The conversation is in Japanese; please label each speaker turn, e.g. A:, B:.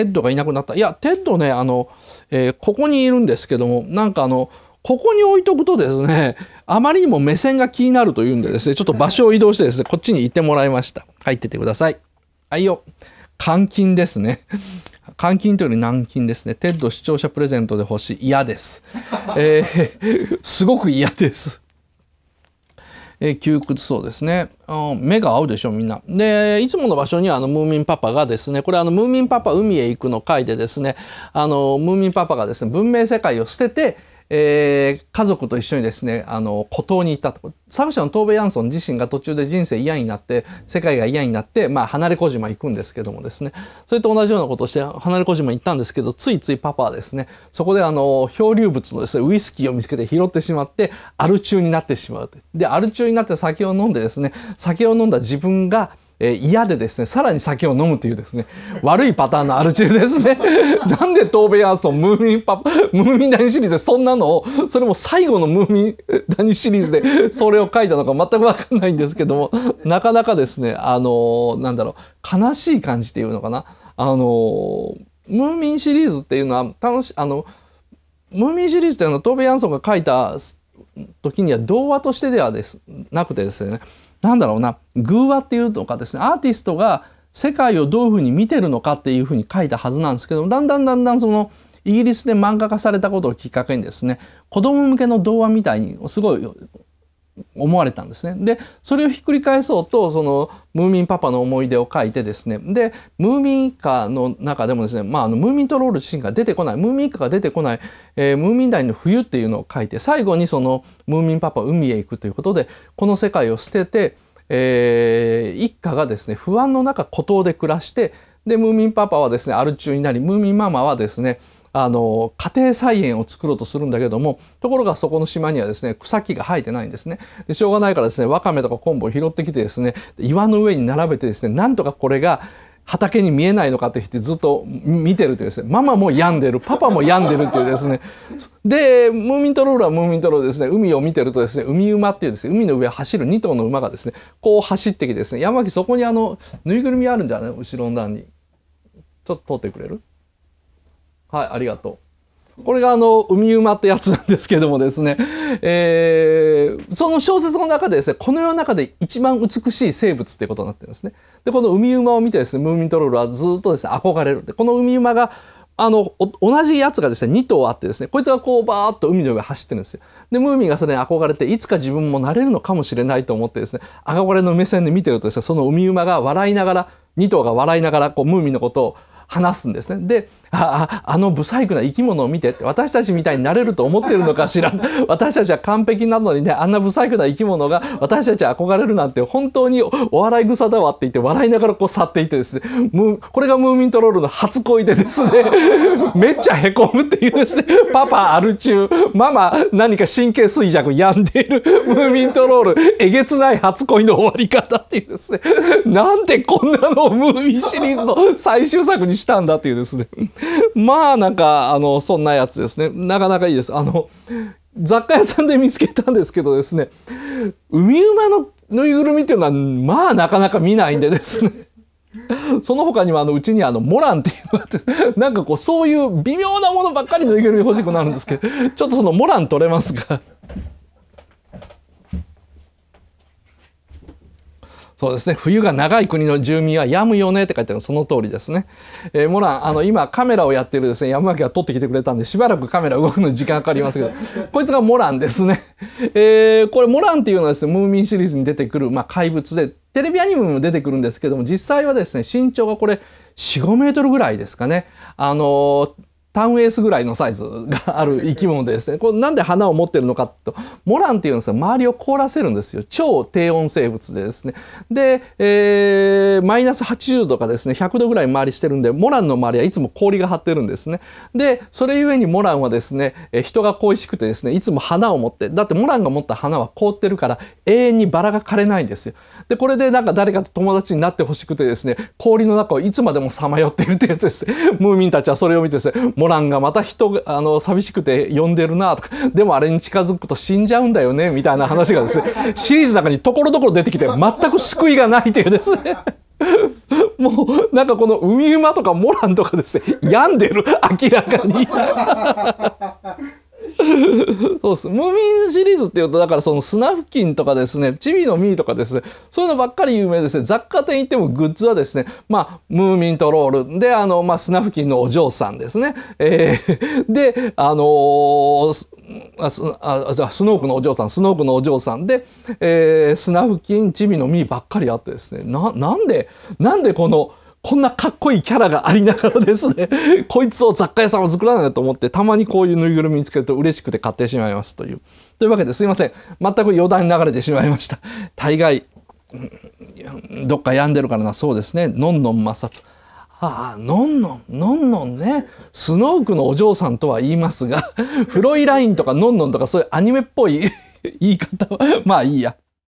A: テッドがいなくなった。いや、テッドね、あの、えー、ここにいるんですけども、なんかあの、ここに置いとくとですね、あまりにも目線が気になるというんでですね、ちょっと場所を移動してですね、こっちに行ってもらいました。入っててください。はいよ。監禁ですね。監禁というより軟禁ですね。テッド視聴者プレゼントで欲しい。嫌です。えー、すごく嫌です。えー、窮屈そうですね、うん。目が合うでしょ、みんな。で、いつもの場所にはあのムーミンパパがですね、これあのムーミンパパ海へ行くの回でですね、あのムーミンパパがですね、文明世界を捨てて、えー、家族と一緒にですねあの孤島に行ったと作者のトーベ・ヤンソン自身が途中で人生嫌になって世界が嫌になって、まあ、離れ小島行くんですけどもですねそれと同じようなことをして離れ小島行ったんですけどついついパパはですねそこであの漂流物のです、ね、ウイスキーを見つけて拾ってしまってアル中になってしまうでアル中になって酒を飲んでですね酒を飲んだ自分がえー、嫌でですねさらに酒を飲むというですね悪いパターンのアル中ですね なんで東米アーソンムーミンパパムーミン谷シリーズでそんなのをそれも最後のムーミンニシリーズでそれを書いたのか全く分かんないんですけどもなかなかですねあのー、なんだろう悲しい感じっていうのかなあのー、ムーミンシリーズっていうのは楽しあのムーミンシリーズっていうのは東米アンソンが書いた時には童話としてではですなくてですねなんだろうな偶話っていうのかですねアーティストが世界をどういうふうに見てるのかっていうふうに書いたはずなんですけどだんだんだんだんそのイギリスで漫画化されたことをきっかけにですね子供向けの童話みたいにすごい思われたんですね。でそれをひっくり返そうとそのムーミンパパの思い出を書いてですねでムーミン一家の中でもですね、まあ、あのムーミントロール自身が出てこないムーミン一家が出てこない、えー、ムーミン大の冬っていうのを書いて最後にそのムーミンパパ海へ行くということでこの世界を捨てて、えー、一家がですね不安の中孤島で暮らしてでムーミンパパはですねアル中になりムーミンママはですねあの家庭菜園を作ろうとするんだけどもところがそこの島にはですね草木が生えてないんですねでしょうがないからですねわかめとか昆布を拾ってきてですね岩の上に並べてですねなんとかこれが畑に見えないのかって言ってずっと見てるというですねママも病んでるパパも病んでるっていうですねでムーミントロールはムーミントロールですね海を見てるとですね海馬っていうですね海の上を走る2頭の馬がですねこう走ってきてですね山木そこにあのぬいぐるみあるんじゃない後ろの段にちょっと通ってくれるはい、ありがとう。これがあの海馬ってやつなんですけどもですね、えー、その小説の中でですねこの世の中で一番美しい生物っていうことになってるんですね。でこの海馬を見てですねムーミントロールはずっとですね憧れるでこの海馬があの同じやつがですね2頭あってですねこいつがこうバーッと海の上走ってるんですよでムーミンがそれに憧れていつか自分もなれるのかもしれないと思ってですね憧れの目線で見てるとですねその海馬が笑いながら2頭が笑いながらこうムーミンのことを話すんですね。でああの不細工な生き物を見てって私たちみたいになれると思ってるのかしら 私たちは完璧なのにねあんな不細工な生き物が私たち憧れるなんて本当にお笑い草だわって言って笑いながらこう去っていてですねこれがムーミントロールの初恋でですね めっちゃへこむっていうですねパパアル中ママ何か神経衰弱病んでいるムーミントロールえげつない初恋の終わり方っていうですねなんでこんなのをムーミンシリーズの最終作にしたんだっていうですね まあなんかあのそんなやつですねなかなかいいですあの雑貨屋さんで見つけたんですけどですね海馬のぬいぐるみっていうのはまあなかなか見ないんでですね その他にもあのうちにあのモランっていうのがあってなんかこうそういう微妙なものばっかりのぬいぐるみ欲しくなるんですけどちょっとそのモラン取れますかそうですね冬が長い国の住民はやむよねって書いてあるその通りですね、えー、モランあの今カメラをやってるですね山脇が撮ってきてくれたんでしばらくカメラ動くのに時間かかりますけど こいつがモランですね、えー、これモランっていうのはですねムーミンシリーズに出てくる、まあ、怪物でテレビアニメも出てくるんですけども実際はですね身長がこれ45メートルぐらいですかねあのータンエースぐらいのサイズがある生き物でですね、これなんで花を持ってるのかと、モランっていうんですが、周りを凍らせるんですよ。超低温生物でですね。で、えー、マイナス80度かですね、100度ぐらい周りしてるんで、モランの周りはいつも氷が張ってるんですね。で、それゆえにモランはですね、人が恋しくてですね、いつも花を持って、だってモランが持った花は凍ってるから、永遠にバラが枯れないんですよ。で、これでなんか誰かと友達になってほしくてですね、氷の中をいつまでもさまよっているってやつです。ムーミンたちはそれを見てですね、モランがまた人があの寂しくて呼んでるなとかでもあれに近づくと死んじゃうんだよねみたいな話がですね シリーズの中にところどころ出てきて全く救いがないというですね もうなんかこの海馬とかモランとかですね病んでる明らかに そうっすムーミンシリーズっていうとだからその砂付近とかですねチビのミーとかですねそういうのばっかり有名ですね雑貨店行ってもグッズはですねまあムーミントロールであの、まあ、砂付近のお嬢さんですね、えー、であのーあスあスノークのお嬢さんスノークのお嬢さんで、えー、スナフキンチビのーばっかりあってですねななんでなんでこのこんなかっこいいキャラがありながらですね、こいつを雑貨屋さんは作らないと思って、たまにこういうぬいぐるみ見つけると嬉しくて買ってしまいますという。というわけですいません。全く余談流れてしまいました。大概、どっか病んでるからな、そうですね。のんのん摩擦。ああ、のんのん、のんのんね。スノークのお嬢さんとは言いますが、フロイラインとかのんのんとかそういうアニメっぽい 言い方は、まあいいや。